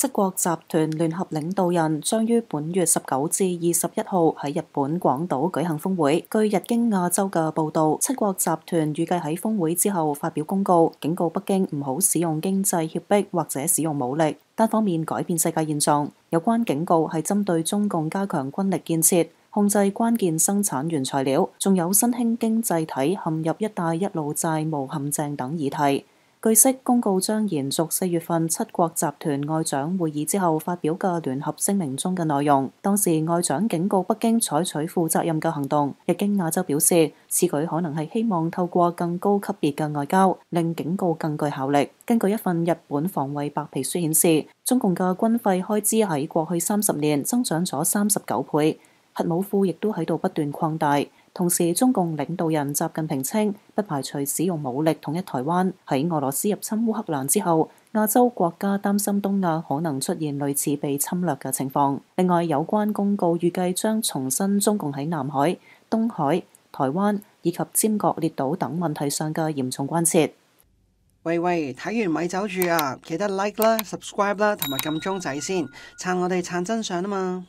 七國集團聯合領導人將於本月十九至二十一號喺日本廣島舉行峰會。據日經亞洲嘅報導，七國集團預計喺峰會之後發表公告，警告北京唔好使用經濟胁迫或者使用武力單方面改變世界現狀。有關警告係針對中共加強軍力建設、控制關鍵生產原材料，仲有新兴經濟體陷入「一帶一路」債務陷阱等議題。據悉，公告將延續四月份七國集團外長會議之後發表嘅聯合聲明中嘅內容。當時外長警告北京採取負責任嘅行動。日經亞洲表示，此舉可能係希望透過更高級別嘅外交，令警告更具效力。根據一份日本防衛白皮書顯示，中共嘅軍費開支喺過去三十年增長咗三十九倍，核武庫亦都喺度不斷擴大。同时，中共领导人习近平称，不排除使用武力统一台湾。喺俄罗斯入侵乌克兰之后，亚洲国家担心东亚可能出现类似被侵略嘅情况。另外，有关公告预计将重申中共喺南海、东海、台湾以及尖角列岛等问题上嘅严重关切。喂喂，睇完咪走住啊！记得 like 啦、subscribe 啦同埋揿钟仔先，撑我哋撑真相啊嘛！